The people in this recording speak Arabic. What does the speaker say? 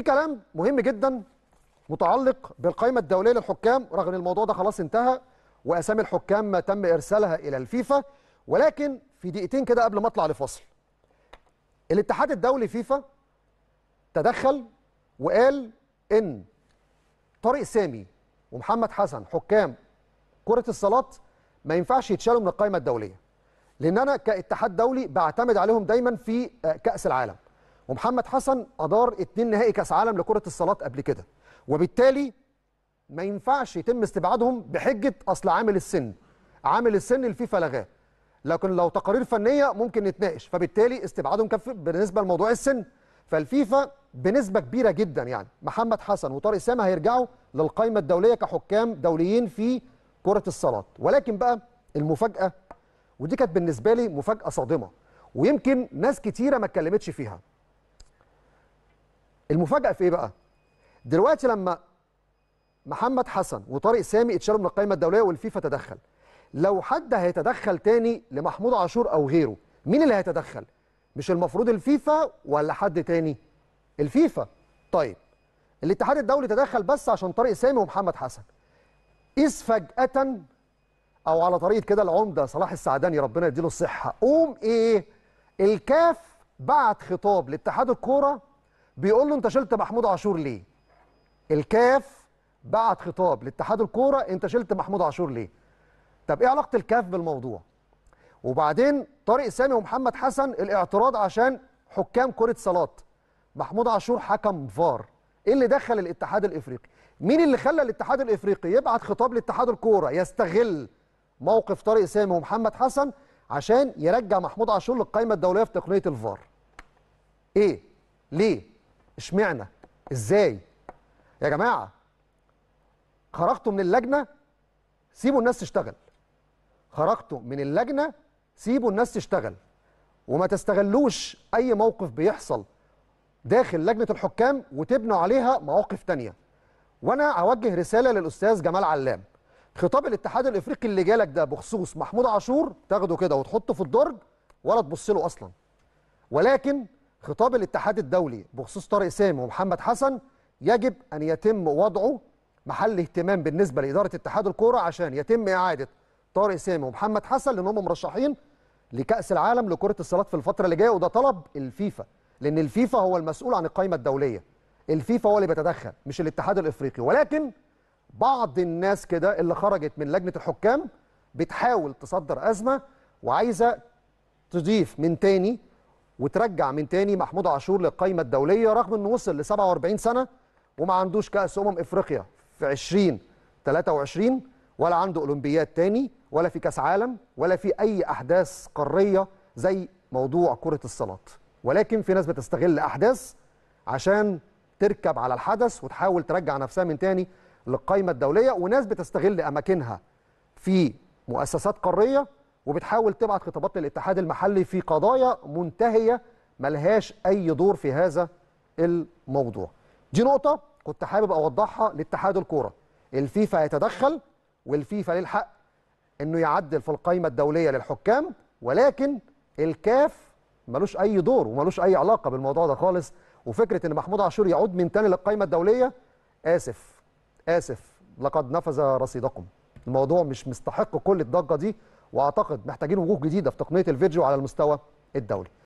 في كلام مهم جدا متعلق بالقائمه الدوليه للحكام رغم ان الموضوع ده خلاص انتهى واسامي الحكام ما تم ارسالها الى الفيفا ولكن في دقيقتين كده قبل ما اطلع لفصل الاتحاد الدولي فيفا تدخل وقال ان طارق سامي ومحمد حسن حكام كره الصالات ما ينفعش يتشالوا من القائمه الدوليه لان انا كاتحاد دولي بعتمد عليهم دايما في آه، كاس العالم ومحمد حسن ادار اتنين نهائي كاس عالم لكره الصالات قبل كده وبالتالي ما ينفعش يتم استبعادهم بحجه اصل عامل السن عامل السن الفيفا لغاه لكن لو تقارير فنيه ممكن نتناقش فبالتالي استبعادهم كان بالنسبه لموضوع السن فالفيفا بنسبه كبيره جدا يعني محمد حسن وطارق سامه هيرجعوا للقائمه الدوليه كحكام دوليين في كره الصالات ولكن بقى المفاجاه ودي كانت بالنسبه لي مفاجاه صادمه ويمكن ناس كتيره ما اتكلمتش فيها المفاجاه في ايه بقى دلوقتي لما محمد حسن وطارق سامي اتشالوا من القائمه الدوليه والفيفا تدخل لو حد هيتدخل تاني لمحمود عاشور او غيره مين اللي هيتدخل مش المفروض الفيفا ولا حد تاني الفيفا طيب الاتحاد الدولي تدخل بس عشان طارق سامي ومحمد حسن إذ فجأة أو على طريقة كده العمدة صلاح السعداني ربنا يديله الصحة قوم إيه الكاف بعت خطاب لاتحاد الكورة بيقول له انت شلت محمود عاشور ليه الكاف بعت خطاب لاتحاد الكوره انت شلت محمود عاشور ليه طب ايه علاقه الكاف بالموضوع وبعدين طارق سامي ومحمد حسن الاعتراض عشان حكام كره صالات محمود عاشور حكم فار ايه اللي دخل الاتحاد الافريقي مين اللي خلى الاتحاد الافريقي يبعت خطاب لاتحاد الكوره يستغل موقف طارق سامي ومحمد حسن عشان يرجع محمود عاشور للقائمه الدوليه في تقنيه الفار ايه ليه اشمعنى ازاي يا جماعه خرجتوا من اللجنه سيبوا الناس تشتغل خرجتوا من اللجنه سيبوا الناس تشتغل وما تستغلوش اي موقف بيحصل داخل لجنه الحكام وتبنوا عليها مواقف تانية وانا اوجه رساله للاستاذ جمال علام خطاب الاتحاد الافريقي اللي جالك ده بخصوص محمود عاشور تاخده كده وتحطه في الدرج ولا تبص له اصلا ولكن خطاب الاتحاد الدولي بخصوص طارق سامي ومحمد حسن يجب أن يتم وضعه محل اهتمام بالنسبة لإدارة اتحاد الكورة عشان يتم إعادة طارق سامي ومحمد حسن لأنهم مرشحين لكأس العالم لكرة الصالات في الفترة اللي جاية وده طلب الفيفا لأن الفيفا هو المسؤول عن القائمة الدولية الفيفا هو اللي بيتدخل مش الاتحاد الإفريقي ولكن بعض الناس كده اللي خرجت من لجنة الحكام بتحاول تصدر أزمة وعايزة تضيف من تاني وترجع من تاني محمود عاشور للقائمه الدوليه رغم انه وصل ل 47 سنه وما عندوش كاس امم افريقيا في 20 23 ولا عنده اولمبياد تاني ولا في كاس عالم ولا في اي احداث قاريه زي موضوع كره الصالات ولكن في ناس بتستغل احداث عشان تركب على الحدث وتحاول ترجع نفسها من تاني للقائمه الدوليه وناس بتستغل اماكنها في مؤسسات قاريه وبتحاول تبعت خطابات للاتحاد المحلي في قضايا منتهيه ملهاش اي دور في هذا الموضوع دي نقطه كنت حابب اوضحها لاتحاد الكوره الفيفا يتدخل والفيفا للحق الحق انه يعدل في القائمه الدوليه للحكام ولكن الكاف ملوش اي دور وملوش اي علاقه بالموضوع ده خالص وفكره ان محمود عاشور يعود من تاني للقائمه الدوليه اسف اسف لقد نفذ رصيدكم الموضوع مش مستحق كل الضجه دي واعتقد محتاجين وجوه جديده في تقنيه الفيديو على المستوى الدولي